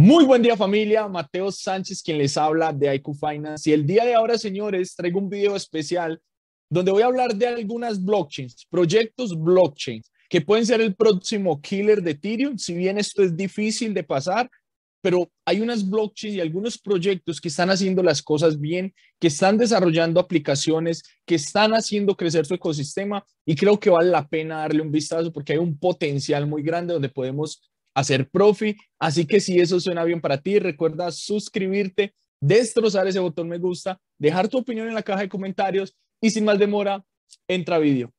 Muy buen día familia, Mateo Sánchez quien les habla de IQ Finance y el día de ahora señores traigo un video especial donde voy a hablar de algunas blockchains, proyectos blockchains que pueden ser el próximo killer de Ethereum, si bien esto es difícil de pasar, pero hay unas blockchains y algunos proyectos que están haciendo las cosas bien, que están desarrollando aplicaciones, que están haciendo crecer su ecosistema y creo que vale la pena darle un vistazo porque hay un potencial muy grande donde podemos hacer profi. Así que si eso suena bien para ti, recuerda suscribirte, destrozar ese botón me gusta, dejar tu opinión en la caja de comentarios y sin más demora, entra video vídeo.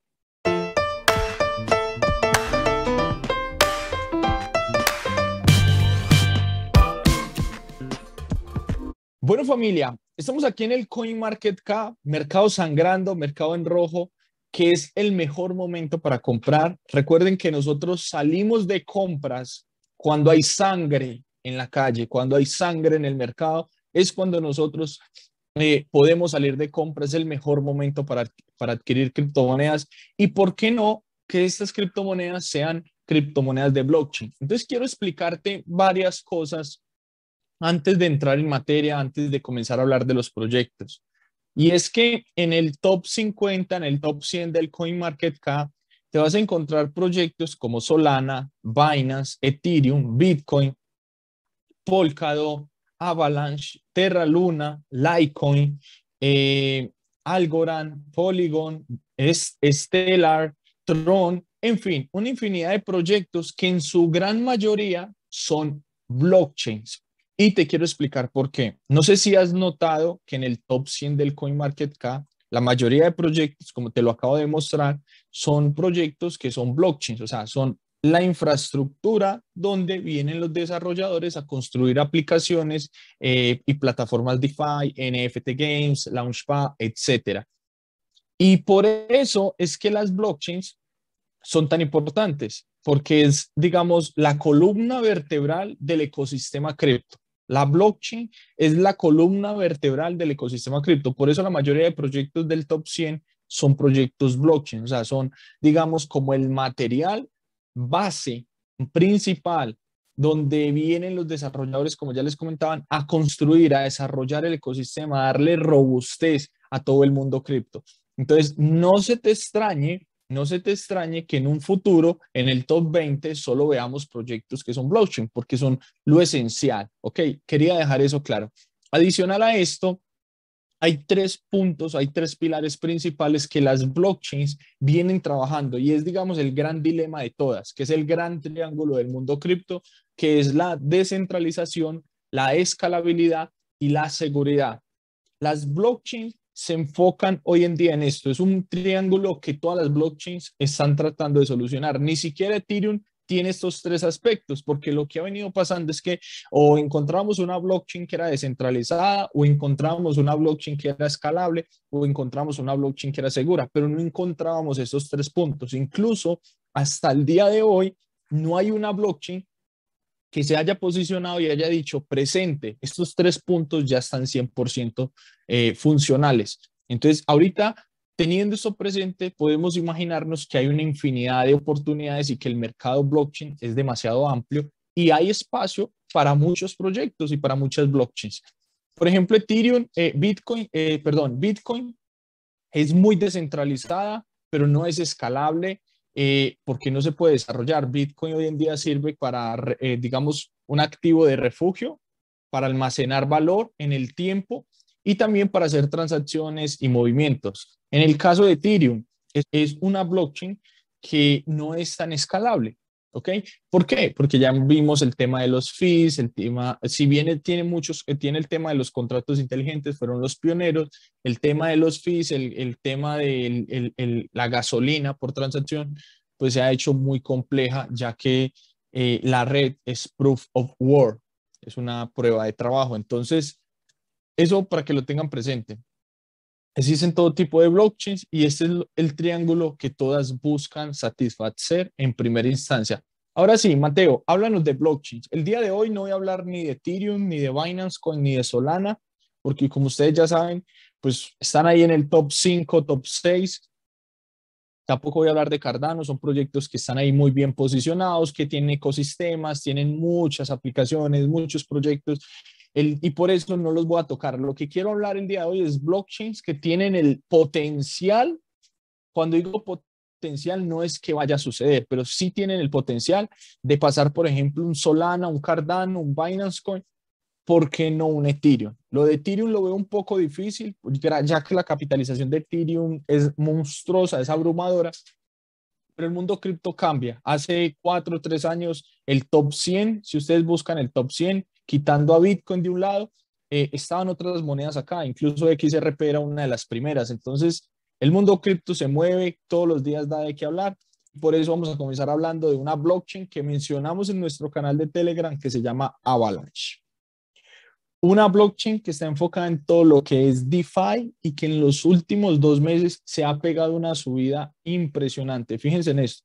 Bueno familia, estamos aquí en el coin market CoinMarketCap, mercado sangrando, mercado en rojo, que es el mejor momento para comprar. Recuerden que nosotros salimos de compras cuando hay sangre en la calle, cuando hay sangre en el mercado, es cuando nosotros eh, podemos salir de compra, es el mejor momento para, para adquirir criptomonedas y por qué no que estas criptomonedas sean criptomonedas de blockchain. Entonces quiero explicarte varias cosas antes de entrar en materia, antes de comenzar a hablar de los proyectos. Y es que en el top 50, en el top 100 del CoinMarketCap, te vas a encontrar proyectos como Solana, Binance, Ethereum, Bitcoin, Polkadot, Avalanche, Terra Luna, Litecoin, eh, Algorand, Polygon, Stellar, Tron, en fin, una infinidad de proyectos que en su gran mayoría son blockchains. Y te quiero explicar por qué. No sé si has notado que en el top 100 del CoinMarketCap la mayoría de proyectos, como te lo acabo de mostrar, son proyectos que son blockchains, o sea, son la infraestructura donde vienen los desarrolladores a construir aplicaciones eh, y plataformas DeFi, NFT Games, Launchpad, etc. Y por eso es que las blockchains son tan importantes, porque es, digamos, la columna vertebral del ecosistema cripto. La blockchain es la columna vertebral del ecosistema cripto. Por eso la mayoría de proyectos del top 100 son proyectos blockchain, o sea, son, digamos, como el material base principal donde vienen los desarrolladores, como ya les comentaban, a construir, a desarrollar el ecosistema, darle robustez a todo el mundo cripto. Entonces, no se te extrañe no se te extrañe que en un futuro, en el top 20, solo veamos proyectos que son blockchain, porque son lo esencial. Ok, quería dejar eso claro. Adicional a esto, hay tres puntos, hay tres pilares principales que las blockchains vienen trabajando y es, digamos, el gran dilema de todas, que es el gran triángulo del mundo cripto, que es la descentralización, la escalabilidad y la seguridad. Las blockchains se enfocan hoy en día en esto. Es un triángulo que todas las blockchains están tratando de solucionar. Ni siquiera Ethereum tiene estos tres aspectos, porque lo que ha venido pasando es que o encontramos una blockchain que era descentralizada, o encontramos una blockchain que era escalable, o encontramos una blockchain que era segura, pero no encontrábamos esos tres puntos. Incluso hasta el día de hoy, no hay una blockchain que se haya posicionado y haya dicho presente, estos tres puntos ya están 100% eh, funcionales. Entonces, ahorita, teniendo eso presente, podemos imaginarnos que hay una infinidad de oportunidades y que el mercado blockchain es demasiado amplio y hay espacio para muchos proyectos y para muchas blockchains. Por ejemplo, Ethereum, eh, Bitcoin, eh, perdón, Bitcoin es muy descentralizada, pero no es escalable eh, Porque no se puede desarrollar? Bitcoin hoy en día sirve para, eh, digamos, un activo de refugio, para almacenar valor en el tiempo y también para hacer transacciones y movimientos. En el caso de Ethereum, es una blockchain que no es tan escalable. ¿ok? ¿Por qué? Porque ya vimos el tema de los fees, el tema, si bien tiene muchos, eh, tiene el tema de los contratos inteligentes, fueron los pioneros, el tema de los fees, el, tema de la gasolina por transacción, pues se ha hecho muy compleja, ya que eh, la red es proof of work, es una prueba de trabajo. Entonces, eso para que lo tengan presente. Existen todo tipo de blockchains y este es el triángulo que todas buscan satisfacer en primera instancia. Ahora sí, Mateo, háblanos de blockchains. El día de hoy no voy a hablar ni de Ethereum, ni de Binance Coin, ni de Solana, porque como ustedes ya saben, pues están ahí en el top 5, top 6. Tampoco voy a hablar de Cardano, son proyectos que están ahí muy bien posicionados, que tienen ecosistemas, tienen muchas aplicaciones, muchos proyectos y por eso no los voy a tocar. Lo que quiero hablar el día de hoy es blockchains que tienen el potencial, cuando digo potencial no es que vaya a suceder, pero sí tienen el potencial de pasar, por ejemplo, un Solana, un Cardano, un Binance Coin, ¿por qué no un Ethereum? Lo de Ethereum lo veo un poco difícil, ya que la capitalización de Ethereum es monstruosa, es abrumadora, pero el mundo cripto cambia. Hace cuatro o tres años, el top 100, si ustedes buscan el top 100, quitando a Bitcoin de un lado, eh, estaban otras monedas acá, incluso XRP era una de las primeras. Entonces, el mundo cripto se mueve, todos los días da de qué hablar. Por eso vamos a comenzar hablando de una blockchain que mencionamos en nuestro canal de Telegram que se llama Avalanche. Una blockchain que está enfocada en todo lo que es DeFi y que en los últimos dos meses se ha pegado una subida impresionante. Fíjense en esto.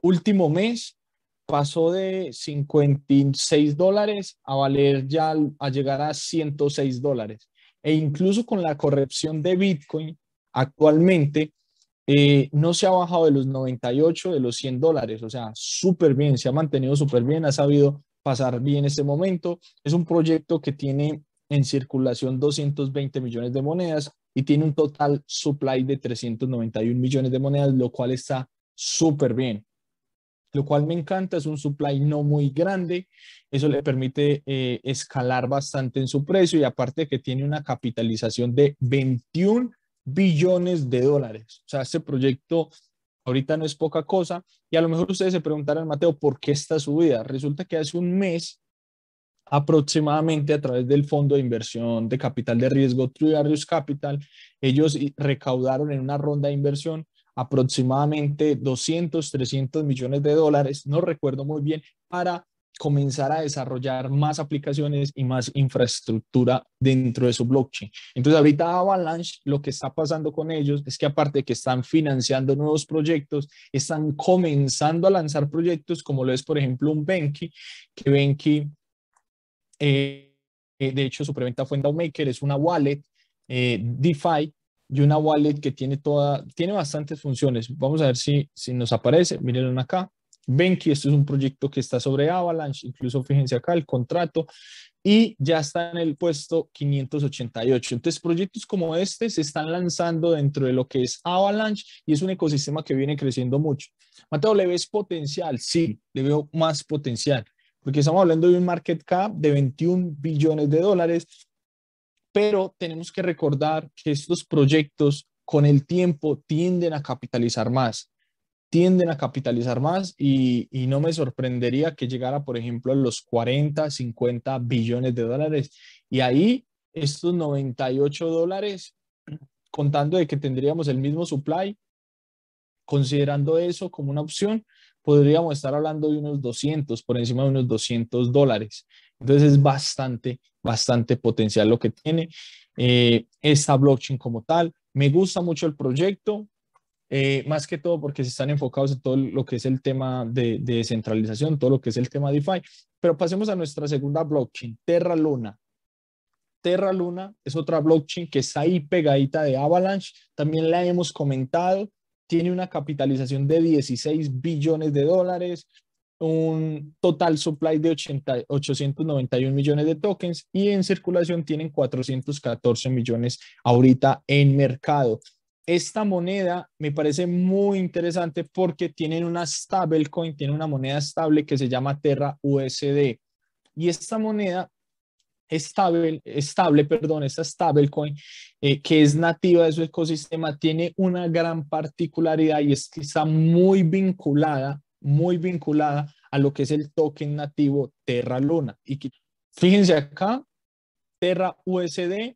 Último mes, pasó de 56 dólares a valer ya, a llegar a 106 dólares. E incluso con la corrección de Bitcoin, actualmente eh, no se ha bajado de los 98, de los 100 dólares. O sea, súper bien, se ha mantenido súper bien, ha sabido pasar bien ese momento. Es un proyecto que tiene en circulación 220 millones de monedas y tiene un total supply de 391 millones de monedas, lo cual está súper bien lo cual me encanta, es un supply no muy grande, eso le permite eh, escalar bastante en su precio y aparte que tiene una capitalización de 21 billones de dólares. O sea, este proyecto ahorita no es poca cosa y a lo mejor ustedes se preguntarán, Mateo, ¿por qué esta subida? Resulta que hace un mes aproximadamente a través del fondo de inversión de capital de riesgo Triarius Capital, ellos recaudaron en una ronda de inversión aproximadamente 200, 300 millones de dólares, no recuerdo muy bien, para comenzar a desarrollar más aplicaciones y más infraestructura dentro de su blockchain. Entonces ahorita Avalanche lo que está pasando con ellos es que aparte de que están financiando nuevos proyectos, están comenzando a lanzar proyectos como lo es por ejemplo un Benki, que Benki eh, eh, de hecho su preventa fue en Dowmaker, es una wallet eh, DeFi y una wallet que tiene toda, tiene bastantes funciones. Vamos a ver si, si nos aparece. Miren acá. Ven que esto es un proyecto que está sobre Avalanche, incluso fíjense acá el contrato y ya está en el puesto 588. Entonces, proyectos como este se están lanzando dentro de lo que es Avalanche y es un ecosistema que viene creciendo mucho. Mateo, ¿le ves potencial? Sí, le veo más potencial, porque estamos hablando de un market cap de 21 billones de dólares pero tenemos que recordar que estos proyectos con el tiempo tienden a capitalizar más, tienden a capitalizar más y, no me sorprendería que llegara, por ejemplo, a los 40, 50 billones de dólares. Y ahí estos 98 dólares, contando de que tendríamos el mismo supply, considerando eso como una opción, podríamos estar hablando de unos 200, por encima de unos 200 dólares. Entonces es bastante, bastante potencial lo que tiene eh, esta blockchain como tal. Me gusta mucho el proyecto, eh, más que todo porque se están enfocados en todo lo que es el tema de, descentralización, todo lo que es el tema DeFi. Pero pasemos a nuestra segunda blockchain, Terra Luna. Terra Luna es otra blockchain que está ahí pegadita de Avalanche. También la hemos comentado. Tiene una capitalización de 16 billones de dólares un total supply de 80, 891 millones de tokens y en circulación tienen 414 millones ahorita en mercado. Esta moneda me parece muy interesante porque tienen una stablecoin, tiene una moneda estable que se llama Terra USD. Y esta moneda estable, estable perdón, esta stablecoin eh, que es nativa de su ecosistema tiene una gran particularidad y es que está muy vinculada muy vinculada a lo que es el token nativo Terra Luna. Y fíjense acá, Terra USD,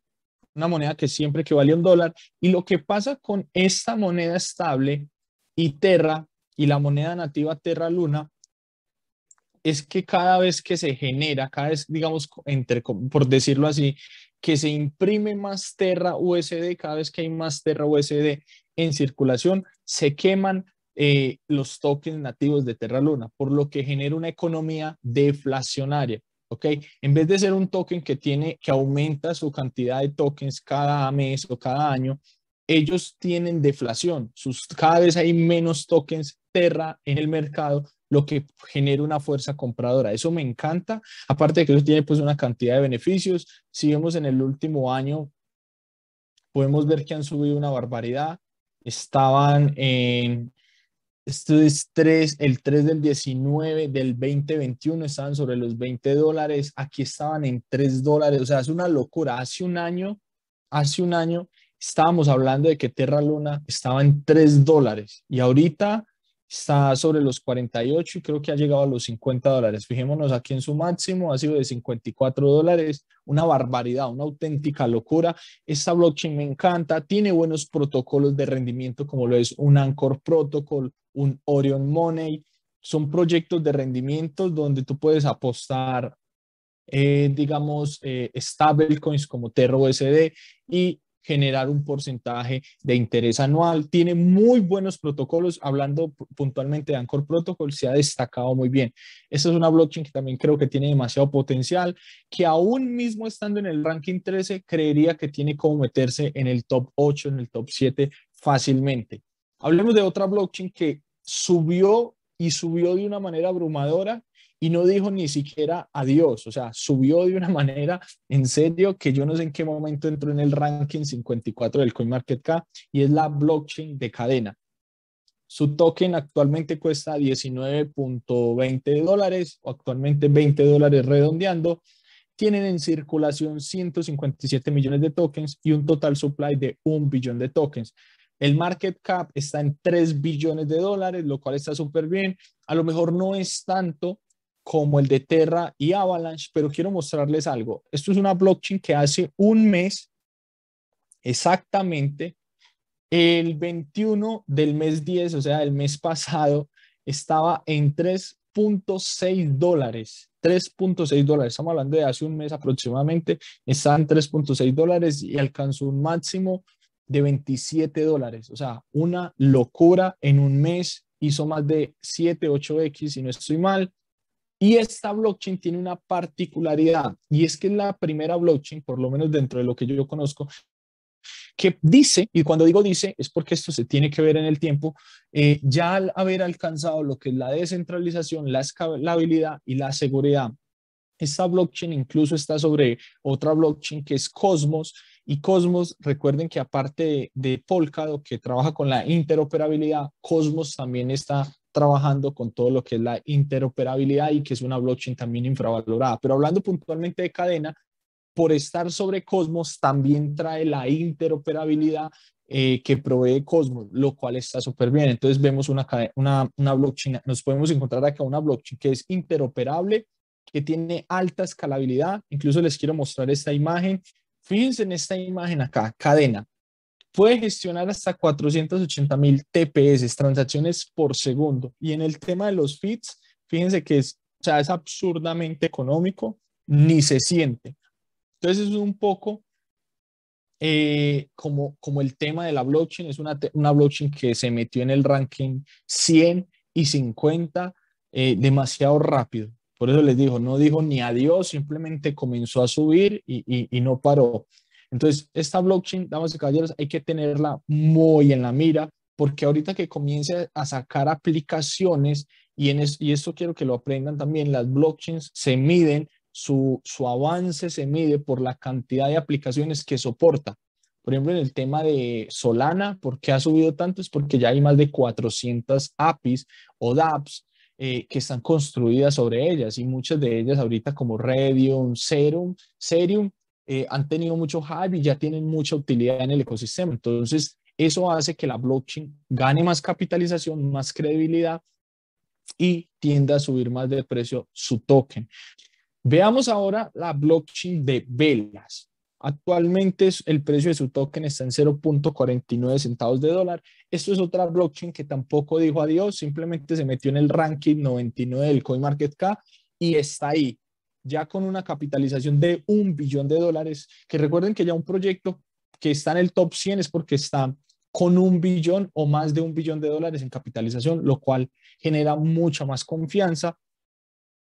una moneda que siempre que vale un dólar. Y lo que pasa con esta moneda estable y Terra y la moneda nativa Terra Luna es que cada vez que se genera, cada vez, digamos, por decirlo así, que se imprime más Terra USD, cada vez que hay más Terra USD en circulación, se queman eh, los tokens nativos de Terra Luna, por lo que genera una economía deflacionaria. ¿ok? En vez de ser un token que tiene, que aumenta su cantidad de tokens cada mes o cada año, ellos tienen deflación. Sus, cada vez hay menos tokens Terra en el mercado, lo que genera una fuerza compradora. Eso me encanta. Aparte de que ellos tienen pues una cantidad de beneficios. Si vemos en el último año, podemos ver que han subido una barbaridad. Estaban en esto es 3, el 3 del 19 del 2021 estaban sobre los 20 dólares, aquí estaban en 3 dólares, o sea, es una locura. Hace un año, hace un año estábamos hablando de que Terra Luna estaba en 3 dólares y ahorita está sobre los 48 y creo que ha llegado a los 50 dólares. Fijémonos aquí en su máximo, ha sido de 54 dólares, una barbaridad, una auténtica locura. Esta blockchain me encanta, tiene buenos protocolos de rendimiento como lo es un Anchor Protocol, un Orion Money. Son proyectos de rendimiento donde tú puedes apostar, eh, digamos, eh, stablecoins como TRUSD y generar un porcentaje de interés anual. Tiene muy buenos protocolos. Hablando puntualmente de Anchor Protocol, se ha destacado muy bien. Esta es una blockchain que también creo que tiene demasiado potencial, que aún mismo estando en el ranking 13, creería que tiene como meterse en el top 8, en el top 7 fácilmente. Hablemos de otra blockchain que subió y subió de una manera abrumadora y no dijo ni siquiera adiós, o sea, subió de una manera en serio que yo no sé en qué momento entró en el ranking 54 del CoinMarketCap y es la blockchain de cadena. Su token actualmente cuesta 19.20 dólares o actualmente 20 dólares redondeando. Tienen en circulación 157 millones de tokens y un total supply de un billón de tokens. El market cap está en 3 billones de dólares, lo cual está súper bien. A lo mejor no es tanto como el de Terra y Avalanche, pero quiero mostrarles algo. Esto es una blockchain que hace un mes, exactamente el 21 del mes 10, o sea, el mes pasado, estaba en 3.6 dólares. 3.6 dólares, estamos hablando de hace un mes aproximadamente, está en 3.6 dólares y alcanzó un máximo de 27 dólares. O sea, una locura en un mes, hizo más de 7, 8X, si no estoy mal. Y esta blockchain tiene una particularidad y es que es la primera blockchain, por lo menos dentro de lo que yo conozco, que dice, y cuando digo dice, es porque esto se tiene que ver en el tiempo, eh, ya al haber alcanzado lo que es la descentralización, la escalabilidad y la seguridad, esta blockchain incluso está sobre otra blockchain que es Cosmos. Y Cosmos, recuerden que aparte de Polkadot, que trabaja con la interoperabilidad, Cosmos también está trabajando con todo lo que es la interoperabilidad y que es una blockchain también infravalorada. Pero hablando puntualmente de cadena, por estar sobre Cosmos también trae la interoperabilidad eh, que provee Cosmos, lo cual está súper bien. Entonces vemos una, una, una blockchain, nos podemos encontrar acá una blockchain que es interoperable, que tiene alta escalabilidad. Incluso les quiero mostrar esta imagen. Fíjense en esta imagen acá, cadena. Puede gestionar hasta 480 mil TPS, transacciones por segundo. Y en el tema de los feeds, fíjense que es, o sea, es absurdamente económico, ni se siente. Entonces es un poco eh, como, como el tema de la blockchain, es una, una blockchain que se metió en el ranking 100 y 50 eh, demasiado rápido. Por eso les digo, no dijo ni adiós, simplemente comenzó a subir y, y, y no paró. Entonces, esta blockchain, damas y caballeros, hay que tenerla muy en la mira porque ahorita que comience a sacar aplicaciones, y, y esto quiero que lo aprendan también, las blockchains se miden, su, avance se mide por la cantidad de aplicaciones que soporta. Por ejemplo, en el tema de Solana, ¿por qué ha subido tanto? Es porque ya hay más de 400 APIs o dApps eh, que están construidas sobre ellas y muchas de ellas ahorita como Redium, Serum, Serium, eh, han tenido mucho hype y ya tienen mucha utilidad en el ecosistema. Entonces, eso hace que la blockchain gane más capitalización, más credibilidad y tienda a subir más de precio su token. Veamos ahora la blockchain de Velas. Actualmente el precio de su token está en 0.49 centavos de dólar. Esto es otra blockchain que tampoco dijo adiós, simplemente se metió en el ranking 99 del CoinMarketCap y está ahí ya con una capitalización de un billón de dólares, que recuerden que ya un proyecto que está en el top 100 es porque está con un billón o más de un billón de dólares en capitalización, lo cual genera mucha más confianza.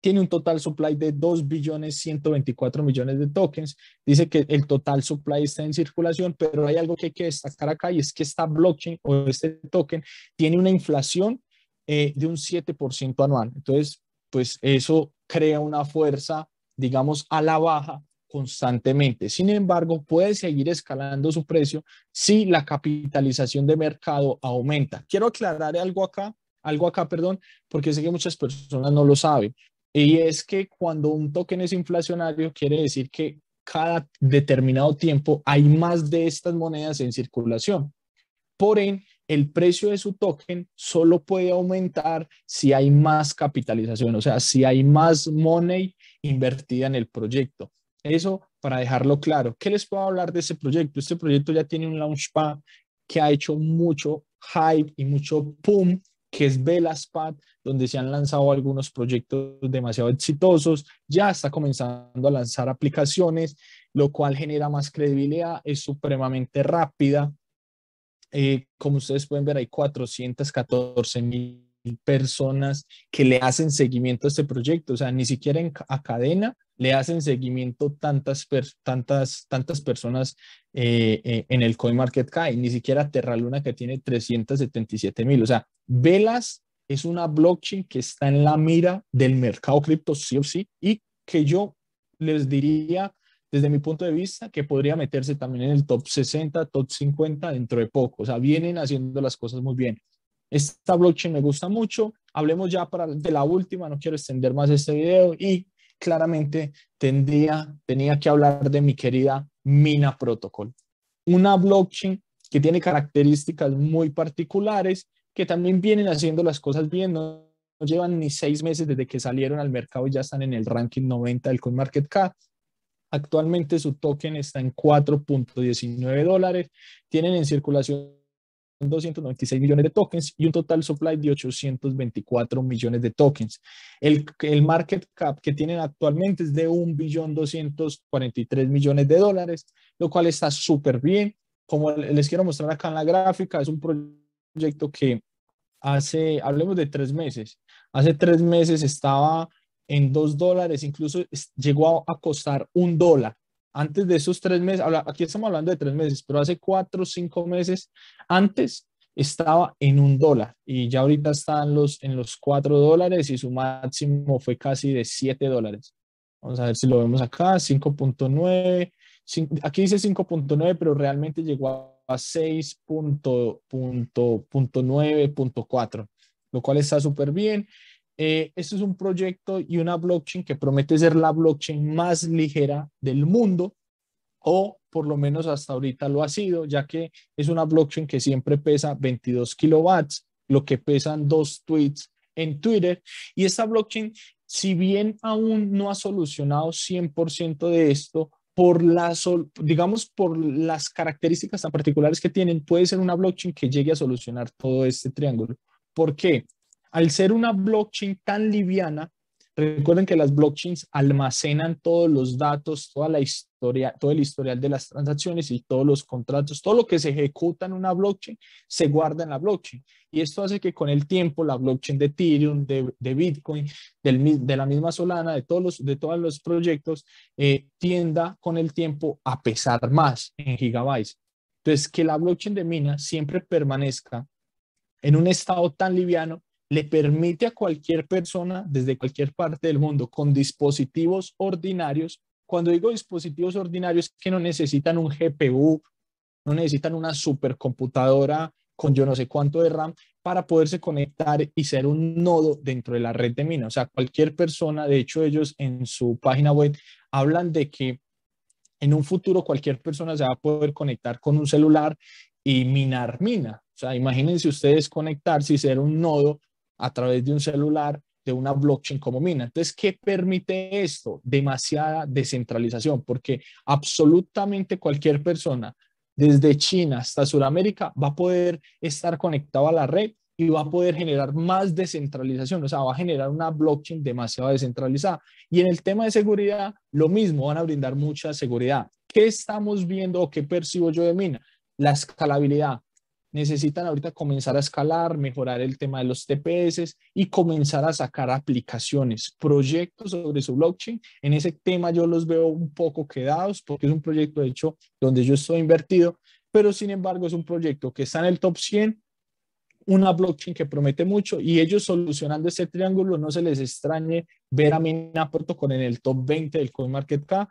Tiene un total supply de 2 billones 124 millones de tokens. Dice que el total supply está en circulación, pero hay algo que hay que destacar acá y es que esta blockchain o este token tiene una inflación eh, de un 7% anual. Entonces, pues eso crea una fuerza digamos, a la baja constantemente. Sin embargo, puede seguir escalando su precio si la capitalización de mercado aumenta. Quiero aclarar algo acá, algo acá, perdón, porque sé que muchas personas no lo saben. Y es que cuando un token es inflacionario, quiere decir que cada determinado tiempo hay más de estas monedas en circulación. Por ende, el precio de su token solo puede aumentar si hay más capitalización, o sea, si hay más money invertida en el proyecto. Eso para dejarlo claro. ¿Qué les puedo hablar de ese proyecto? Este proyecto ya tiene un launchpad que ha hecho mucho hype y mucho pum, que es Velaspad, donde se han lanzado algunos proyectos demasiado exitosos. Ya está comenzando a lanzar aplicaciones, lo cual genera más credibilidad, es supremamente rápida. Eh, como ustedes pueden ver, hay 414 mil personas que le hacen seguimiento a este proyecto. O sea, ni siquiera en, a cadena le hacen seguimiento tantas, tantas, tantas personas eh, eh en el CoinMarketCap, ni siquiera Terra Luna que tiene 377 mil. O sea, Velas es una blockchain que está en la mira del mercado cripto, sí o sí, y que yo les diría desde mi punto de vista, que podría meterse también en el top 60, top 50 dentro de poco. O sea, vienen haciendo las cosas muy bien. Esta blockchain me gusta mucho. Hablemos ya para, de la última, no quiero extender más este video y claramente tendría, tenía que hablar de mi querida Mina Protocol, una blockchain que tiene características muy particulares, que también vienen haciendo las cosas bien, no, llevan ni seis meses desde que salieron al mercado y ya están en el ranking 90 del CoinMarketCap. Actualmente su token está en 4.19 dólares, tienen en circulación 296 millones de tokens y un total supply de 824 millones de tokens. El, el market cap que tienen actualmente es de 1.243 millones de dólares, lo cual está súper bien. Como les quiero mostrar acá en la gráfica, es un proyecto que hace, hablemos de tres meses, hace tres meses estaba en dos dólares, incluso llegó a costar un dólar antes de esos tres meses, aquí estamos hablando de tres meses, pero hace cuatro o cinco meses antes estaba en un dólar y ya ahorita están los, en los cuatro dólares y su máximo fue casi de siete dólares. Vamos a ver si lo vemos acá, 5.9, aquí dice 5.9, pero realmente llegó a 6.9.4, lo cual está súper bien. Eh, este es un proyecto y una blockchain que promete ser la blockchain más ligera del mundo, o por lo menos hasta ahorita lo ha sido, ya que es una blockchain que siempre pesa 22 kilowatts, lo que pesan dos tweets en Twitter. Y esta blockchain, si bien aún no ha solucionado 100% de esto, por las, digamos, por las características tan particulares que tienen, puede ser una blockchain que llegue a solucionar todo este triángulo. ¿Por qué? al ser una blockchain tan liviana, recuerden que las blockchains almacenan todos los datos, toda la historia, todo el historial de las transacciones y todos los contratos, todo lo que se ejecuta en una blockchain se guarda en la blockchain. Y esto hace que con el tiempo la blockchain de Ethereum, de, Bitcoin, de la misma Solana, de todos los, de todos los proyectos, eh, tienda con el tiempo a pesar más en gigabytes. Entonces, que la blockchain de Mina siempre permanezca en un estado tan liviano le permite a cualquier persona desde cualquier parte del mundo con dispositivos ordinarios, cuando digo dispositivos ordinarios que no necesitan un GPU, no necesitan una supercomputadora con yo no sé cuánto de RAM para poderse conectar y ser un nodo dentro de la red de mina. O sea, cualquier persona, de hecho ellos en su página web hablan de que en un futuro cualquier persona se va a poder conectar con un celular y minar mina. O sea, imagínense ustedes conectarse y ser un nodo a través de un celular, de una blockchain como Mina. Entonces, ¿qué permite esto? Demasiada descentralización, porque absolutamente cualquier persona, desde China hasta Sudamérica, va a poder estar conectado a la red y va a poder generar más descentralización, o sea, va a generar una blockchain demasiado descentralizada. Y en el tema de seguridad, lo mismo, van a brindar mucha seguridad. ¿Qué estamos viendo o qué percibo yo de Mina? La escalabilidad, necesitan ahorita comenzar a escalar, mejorar el tema de los TPS y comenzar a sacar aplicaciones, proyectos sobre su blockchain. En ese tema yo los veo un poco quedados porque es un proyecto, de hecho, donde yo estoy invertido, pero sin embargo es un proyecto que está en el top 100, una blockchain que promete mucho y ellos solucionando ese triángulo, no se les extrañe ver a Mina Protocol en el top 20 del CoinMarketCap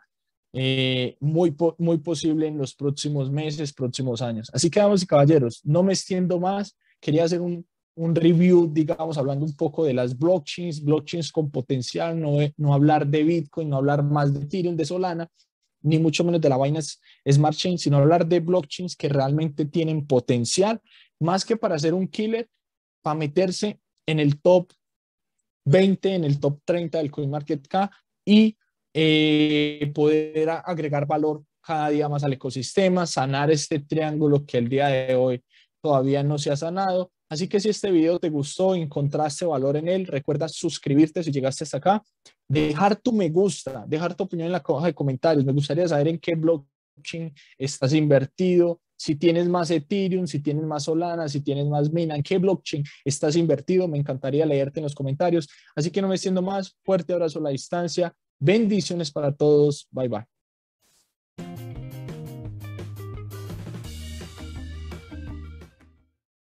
eh, muy, muy posible en los próximos meses, próximos años. Así que, damas y caballeros, no me extiendo más. Quería hacer un, un review, digamos, hablando un poco de las blockchains, blockchains con potencial, no, no hablar de Bitcoin, no hablar más de Ethereum, de Solana, ni mucho menos de la vaina Smart Chain, sino hablar de blockchains que realmente tienen potencial, más que para ser un killer, para meterse en el top 20, en el top 30 del CoinMarketCap y eh, poder agregar valor cada día más al ecosistema, sanar este triángulo que el día de hoy todavía no se ha sanado. Así que si este video te gustó, encontraste valor en él, recuerda suscribirte si llegaste hasta acá, dejar tu me gusta, dejar tu opinión en la caja de comentarios. Me gustaría saber en qué blockchain estás invertido, si tienes más Ethereum, si tienes más Solana, si tienes más Mina, en qué blockchain estás invertido. Me encantaría leerte en los comentarios. Así que no me siento más. Fuerte abrazo a la distancia. Bendiciones para todos. Bye bye.